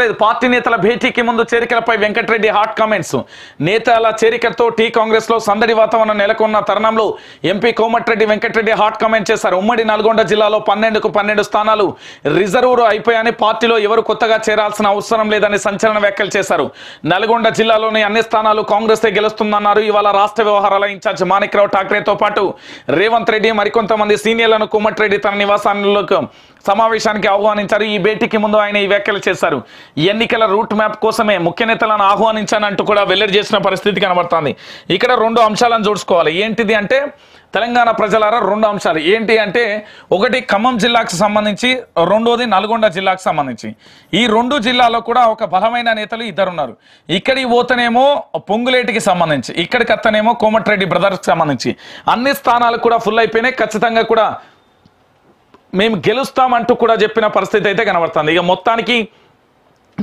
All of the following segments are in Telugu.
లేదు పార్టీ నేతల భేటీకి ముందు చేరికలపై వెంకటరెడ్డి హాట్ కామెంట్స్ నేతల చేరికతో టీ కాంగ్రెస్ లో సందడి వాతావరణం నెలకొన్న తరుణంలో MP Komatireddy Venkatreddy hot comment చేశారు ఉమ్మడి నల్గొండ జిల్లాలో పన్నెండుకు పన్నెండు స్థానాలు రిజర్వ్ అయిపోయాయని పార్టీలో ఎవరు కొత్తగా చేరాల్సిన అవసరం లేదని సంచలన వ్యాఖ్యలు చేశారు నల్గొండ జిల్లాలోని అన్ని స్థానాలు కాంగ్రెస్ గెలుస్తుందన్నారు ఇవాళ రాష్ట్ర వ్యవహారాల ఇన్ఛార్జ్ మాణిక్రావు ఠాక్రేతో పాటు రేవంత్ రెడ్డి మరికొంతమంది సీనియర్లను కోమటిరెడ్డి తన నివాసాలకు సమావేశానికి ఆహ్వానించారు ఈ భేటీకి ముందు ఆయన ఈ వ్యాఖ్యలు చేశారు ఎన్నికల రూట్ మ్యాప్ కోసమే ముఖ్య నేతలను ఆహ్వానించానంటూ కూడా వెల్లడి చేసిన పరిస్థితి కనబడుతుంది ఇక్కడ రెండు అంశాలను చూసుకోవాలి ఏంటిది అంటే తెలంగాణ ప్రజలారా రెండు అంశాలు ఏంటి అంటే ఒకటి ఖమ్మం జిల్లాకు సంబంధించి రెండోది నల్గొండ జిల్లాకు సంబంధించి ఈ రెండు జిల్లాలో కూడా ఒక బలమైన నేతలు ఇద్దరున్నారు ఇక్కడికి పోతనేమో పొంగులేటికి సంబంధించి ఇక్కడికి అత్తనేమో కోమటిరెడ్డి బ్రదర్స్కి సంబంధించి అన్ని స్థానాలు కూడా ఫుల్ అయిపోయినాయి ఖచ్చితంగా కూడా మేము గెలుస్తామంటూ కూడా చెప్పిన పరిస్థితి అయితే కనబడుతుంది ఇక మొత్తానికి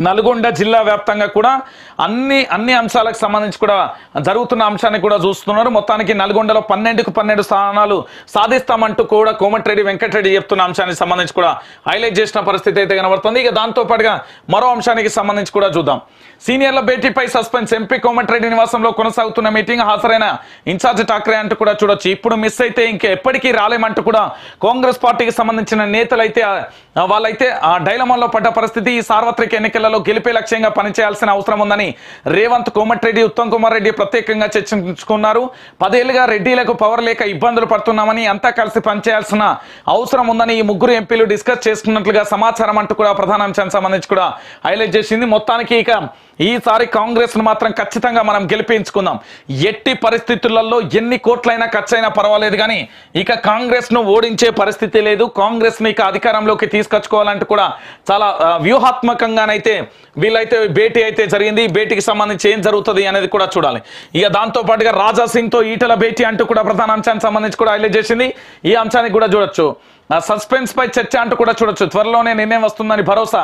నల్గొండ జిల్లా వ్యాప్తంగా కూడా అన్ని అన్ని అంశాలకు సంబంధించి కూడా జరుగుతున్న అంశాన్ని కూడా చూస్తున్నారు మొత్తానికి నల్గొండలో పన్నెండుకు పన్నెండు స్థానాలు సాధిస్తామంటూ కూడా కోమటిరెడ్డి వెంకటరెడ్డి చెప్తున్న అంశానికి సంబంధించి కూడా హైలైట్ చేసిన పరిస్థితి అయితే కనబడుతుంది ఇక దాంతోపాటుగా మరో అంశానికి సంబంధించి కూడా చూద్దాం సీనియర్ల భేటీపై సస్పెన్స్ ఎంపీ కోమటిరెడ్డి నివాసంలో కొనసాగుతున్న మీటింగ్ హాజరైన ఇన్ఛార్జ్ ఠాక్రే అంటూ కూడా చూడొచ్చు ఇప్పుడు మిస్ అయితే ఇంకా ఎప్పటికీ రాలేమంటూ కూడా కాంగ్రెస్ పార్టీకి సంబంధించిన నేతలైతే వాళ్ళైతే ఆ డైలమాల్లో పడ్డ పరిస్థితి ఈ సార్వత్రిక ఎన్నికల ఎన్నికలలో గెలిపే లక్ష్యంగా పనిచేయాల్సిన అవసరం ఉందని రేవంత్ కోమటిరెడ్డి ఉత్తమ్ కుమార్ రెడ్డి ప్రత్యేకంగా చర్చించుకున్నారు పదేళ్లుగా రెడ్డిలకు పవర్ లేక ఇబ్బందులు పడుతున్నామని అంతా కలిసి పనిచేయాల్సిన అవసరం ఉందని ఈ ముగ్గురు ఎంపీలు డిస్కస్ చేసుకున్నట్లుగా సమాచారం అంటూ కూడా ప్రధాన అంశానికి సంబంధించి కూడా హైలైట్ చేసింది మొత్తానికి ఇక ఈసారి కాంగ్రెస్ను మాత్రం ఖచ్చితంగా మనం గెలిపించుకుందాం ఎట్టి పరిస్థితులలో ఎన్ని కోట్లైనా ఖర్చైనా పర్వాలేదు కానీ ఇక కాంగ్రెస్ను ఓడించే పరిస్థితి లేదు కాంగ్రెస్ని ఇక అధికారంలోకి తీసుకొచ్చుకోవాలంటే కూడా చాలా వ్యూహాత్మకంగానైతే వీళ్ళైతే భేటీ అయితే జరిగింది భేటీకి సంబంధించి ఏం జరుగుతుంది అనేది కూడా చూడాలి ఇక దాంతో పాటుగా రాజా సింగ్తో ఈటల భేటీ అంటూ కూడా ప్రధాన అంశానికి సంబంధించి కూడా హైలైట్ చేసింది ఈ అంశానికి కూడా చూడొచ్చు సస్పెన్స్ పై చర్చ అంటూ కూడా చూడొచ్చు త్వరలోనే నిర్ణయం వస్తుందని భరోసా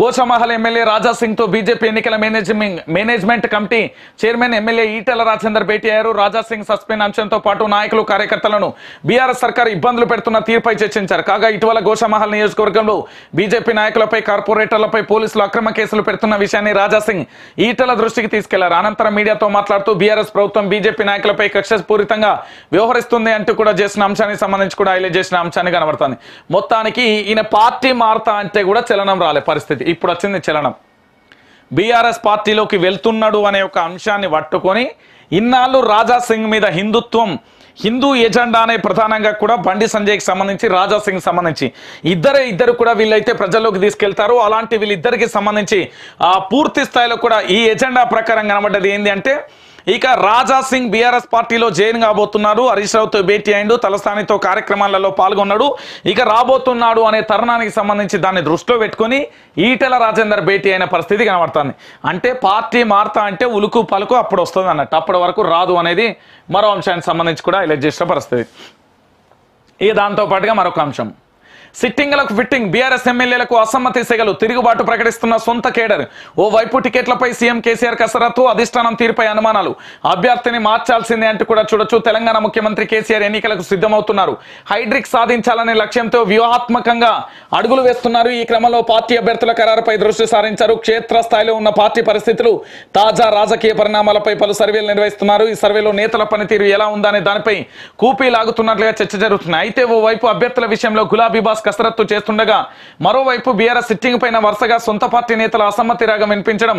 గోషమహల్ ఎమ్మెల్యే రాజా సింగ్ తో బీజేపీ ఎన్నికల management management committee chairman MLA Etela Rajender భేటీ అయ్యారు రాజా సింగ్ సస్పెండ్ అంశంతో పాటు నాయకులు కార్యకర్తలను బీఆర్ఎస్ సర్కార్ ఇబ్బందులు పెడుతున్న తీర్పై చర్చించారు కాగా ఇటీవల గోషమహల్ నియోజకవర్గంలో బీజేపీ నాయకులపై కార్పొరేటర్లపై పోలీసులు అక్రమ కేసులు పెడుతున్న విషయాన్ని రాజా సింగ్ ఈటల దృష్టికి తీసుకెళ్లారు అనంతరం మీడియాతో మాట్లాడుతూ బీఆర్ఎస్ ప్రభుత్వం బీజేపీ నాయకులపై కక్ష పూరితంగా వ్యవహరిస్తుంది అంటూ కూడా చేసిన అంశానికి సంబంధించి కూడా హైలైట్ చేసిన అంశాన్ని కనబడుతుంది మారుతుంది మొత్తానికి ఈయన పార్టీ మారుతా అంటే కూడా చలనం రాలే పరిస్థితి ఇప్పుడు వచ్చింది చలనం బీఆర్ఎస్ పార్టీలోకి వెళ్తున్నాడు అనే ఒక అంశాన్ని పట్టుకొని ఇన్నాళ్ళు రాజా సింగ్ మీద హిందుత్వం హిందూ ఎజెండానే ప్రధానంగా కూడా బండి సంజయ్కి సంబంధించి రాజా సింగ్ సంబంధించి ఇద్దరే ఇద్దరు కూడా వీళ్ళైతే ప్రజల్లోకి తీసుకెళ్తారు అలాంటి వీళ్ళిద్దరికి సంబంధించి ఆ పూర్తి స్థాయిలో కూడా ఈ ఎజెండా ప్రకారం కనబడ్డది ఏంటి అంటే ఇక రాజా సింగ్ బీఆర్ఎస్ పార్టీలో జైన్ కాబోతున్నాడు హరీష్ రావుతో భేటీ అయిండు తలస్థానితో కార్యక్రమాలలో పాల్గొన్నాడు ఇక రాబోతున్నాడు అనే తరుణానికి సంబంధించి దాన్ని దృష్టిలో పెట్టుకుని ఈటల రాజేందర్ భేటీ అయిన పరిస్థితి కనబడుతుంది అంటే పార్టీ మారుతా అంటే ఉలుకు పలుకు అప్పుడు వస్తుంది అన్నట్టు అప్పటి వరకు రాదు అనేది మరో అంశానికి సంబంధించి కూడా ఇలా చేసిన పరిస్థితి ఇక దాంతోపాటుగా మరొక అంశం సిట్టింగ్లకు ఫిట్టింగ్ బీఆర్ఎస్ ఎమ్మెల్యేలకు అసమ్మతి సెగలు తిరుగుబాటు ప్రకటిస్తున్న సొంత కేడర్ ఓ వైపు టికెట్లపై సీఎం కేసీఆర్ కసరత్తు అధిష్టానం తీరుపై అనుమానాలు అభ్యర్థిని మార్చాల్సిందే అంటూ కూడా చూడొచ్చు తెలంగాణ ముఖ్యమంత్రి కేసీఆర్ ఎన్నికలకు సిద్ధమవుతున్నారు హైడ్రిక్ సాధించాలనే లక్ష్యంతో వ్యూహాత్మకంగా అడుగులు వేస్తున్నారు ఈ క్రమంలో పార్టీ అభ్యర్థుల ఖరారుపై దృష్టి సారించారు క్షేత్రస్థాయిలో ఉన్న పార్టీ పరిస్థితులు తాజా రాజకీయ పరిణామాలపై పలు సర్వేలు నిర్వహిస్తున్నారు ఈ సర్వేలో నేతల పనితీరు ఎలా ఉందనే దానిపై కూపీ లాగుతున్నట్లుగా చర్చ జరుగుతున్నాయి అయితే ఓవైపు అభ్యర్థుల విషయంలో గులాబీ ఉపవాస్ కసరత్తు చేస్తుండగా మరోవైపు బీఆర్ఎస్ సిట్టింగ్ పైన వరుసగా సొంత పార్టీ నేతల అసమ్మతి రాగం వినిపించడం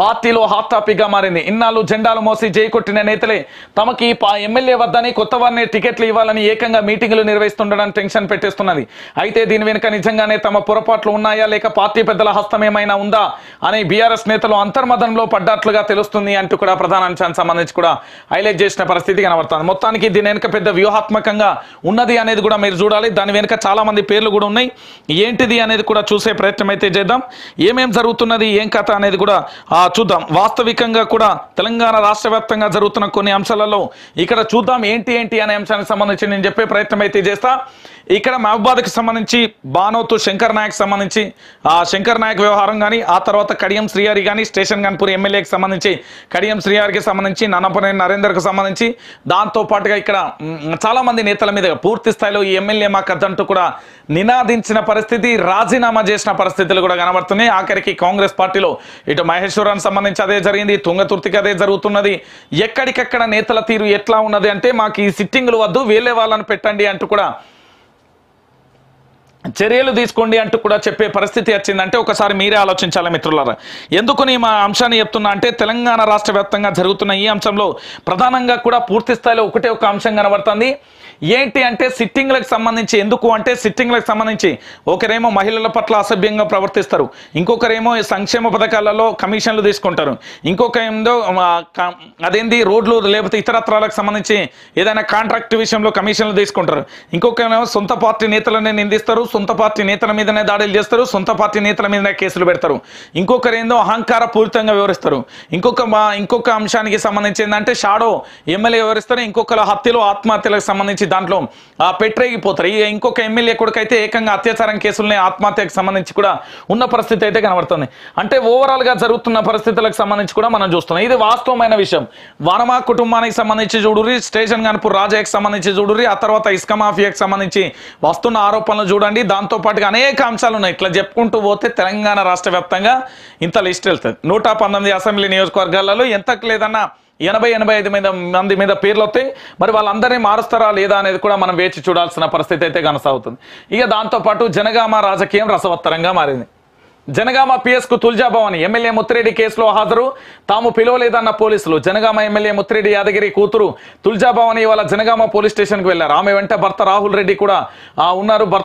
పార్టీలో హాట్ టాపిక్గా మారింది ఇన్నాళ్ళు జెండాలు మోసి కొట్టిన నేతలే తమకి ఎమ్మెల్యే వద్దని కొత్త వారిని టికెట్లు ఇవ్వాలని ఏకంగా మీటింగులు నిర్వహిస్తుండడం టెన్షన్ పెట్టేస్తున్నది అయితే దీని వెనుక నిజంగానే తమ పొరపాట్లు ఉన్నాయా లేక పార్టీ పెద్దల హస్తం ఏమైనా ఉందా అని బీఆర్ఎస్ నేతలు అంతర్మదంలో పడ్డట్లుగా తెలుస్తుంది అంటూ కూడా ప్రధాన అంశానికి సంబంధించి కూడా హైలైట్ చేసిన పరిస్థితి కనబడుతుంది మొత్తానికి దీని వెనుక పెద్ద వ్యూహాత్మకంగా ఉన్నది అనేది కూడా మీరు చూడాలి దాని వెనుక చాలా మంది పేర్లు కూడా ఉన్నాయి ఏంటిది అనేది కూడా చూసే ప్రయత్నం అయితే చేద్దాం ఏమేం జరుగుతున్నది ఏం కథ అనేది కూడా చూద్దాం వాస్తవికంగా కూడా తెలంగాణ రాష్ట్ర వ్యాప్తంగా జరుగుతున్న కొన్ని అంశాలలో ఇక్కడ చూద్దాం ఏంటి ఏంటి అనే అంశానికి సంబంధించి నేను చెప్పే ప్రయత్నం అయితే చేస్తా ఇక్కడ మహబాద్కి సంబంధించి బానోతు శంకర్ నాయక్ సంబంధించి ఆ శంకర్ నాయక్ వ్యవహారం కానీ ఆ తర్వాత కడియం శ్రీహారి కానీ స్టేషన్ గన్పూర్ ఎమ్మెల్యేకి సంబంధించి కడియం శ్రీహారికి సంబంధించి నన్నపనే నరేందర్కి సంబంధించి దాంతో పాటుగా ఇక్కడ చాలామంది నేతల మీద పూర్తి స్థాయిలో ఈ ఎమ్మెల్యే మా కథంటూ కూడా నినాదించిన పరిస్థితి రాజీనామా చేసిన పరిస్థితులు కూడా కనబడుతున్నాయి ఆఖరికి కాంగ్రెస్ పార్టీలో ఇటు మహేశ్వర పోరానికి సంబంధించి అదే జరిగింది తుంగతుర్తికి అదే జరుగుతున్నది ఎక్కడికక్కడ నేతల తీరు ఎట్లా ఉన్నది అంటే మాకు ఈ సిట్టింగ్లు వద్దు వేలే వాళ్ళని పెట్టండి అంటూ కూడా చర్యలు తీసుకోండి అంటూ కూడా చెప్పే పరిస్థితి వచ్చిందంటే ఒకసారి మీరే ఆలోచించాలి మిత్రులారా ఎందుకు నేను మా అంశాన్ని చెప్తున్నా అంటే తెలంగాణ రాష్ట్ర వ్యాప్తంగా జరుగుతున్న ఈ అంశంలో ప్రధానంగా కూడా పూర్తి స్థాయిలో ఒకటే ఒక అంశం కనబడుతుంది ఏంటి అంటే సిట్టింగ్లకు సంబంధించి ఎందుకు అంటే సిట్టింగ్లకు సంబంధించి ఒకరేమో మహిళల పట్ల అసభ్యంగా ప్రవర్తిస్తారు ఇంకొకరేమో సంక్షేమ పథకాలలో కమిషన్లు తీసుకుంటారు ఇంకొక ఏందో అదేంది రోడ్లు లేకపోతే ఇతరత్రాలకు సంబంధించి ఏదైనా కాంట్రాక్ట్ విషయంలో కమిషన్లు తీసుకుంటారు ఇంకొకరేమో సొంత పార్టీ నేతలనే నిందిస్తారు సొంత పార్టీ నేతల మీదనే దాడులు చేస్తారు సొంత పార్టీ నేతల మీదనే కేసులు పెడతారు ఏందో అహంకార పూరితంగా వివరిస్తారు ఇంకొక ఇంకొక అంశానికి సంబంధించి ఏంటంటే షాడో ఎమ్మెల్యే వివరిస్తారు ఇంకొకరు హత్యలు ఆత్మహత్యలకు సంబంధించి దాంట్లో పెట్టరేగిపోతారు ఇక ఇంకొక ఎమ్మెల్యే కొడుకైతే ఏకంగా అత్యాచారం కేసులని ఆత్మహత్యకు సంబంధించి కూడా ఉన్న పరిస్థితి అయితే కనబడుతుంది అంటే ఓవరాల్గా జరుగుతున్న పరిస్థితులకు సంబంధించి కూడా మనం చూస్తున్నాం ఇది వాస్తవమైన విషయం వనమా కుటుంబానికి సంబంధించి చూడుర్రి స్టేషన్ కనుపు రాజాకి సంబంధించి చూడుర్రి ఆ తర్వాత ఇసుక సంబంధించి వస్తున్న ఆరోపణలు చూడండి దాంతో పాటుగా అనేక అంశాలు ఉన్నాయి ఇట్లా చెప్పుకుంటూ పోతే తెలంగాణ రాష్ట్ర వ్యాప్తంగా ఇంత లిస్ట్ వెళ్తుంది నూట పంతొమ్మిది అసెంబ్లీ నియోజకవర్గాలలో ఎంతకు లేదన్నా ఎనభై ఎనభై ఐదు మీద మంది మీద పేర్లు వస్తాయి మరి వాళ్ళందరినీ మారుస్తారా లేదా అనేది కూడా మనం వేచి చూడాల్సిన పరిస్థితి అయితే కనసాగుతుంది ఇక దాంతోపాటు జనగామ రాజకీయం రసవత్తరంగా మారింది జనగామ పిఎస్కు తుల్జాభవాని ఎమ్మెల్యే ముత్తిరెడ్డి కేసులో హాజరు తాము పిలవలేదన్న పోలీసులు జనగామ ఎమ్మెల్యే ముత్తిరెడ్డి యాదగిరి కూతురు తుల్జాభవాని ఇవాళ జనగామ పోలీస్ స్టేషన్కి వెళ్లారు ఆమె వెంట భర్త రాహుల్ రెడ్డి కూడా ఉన్నారు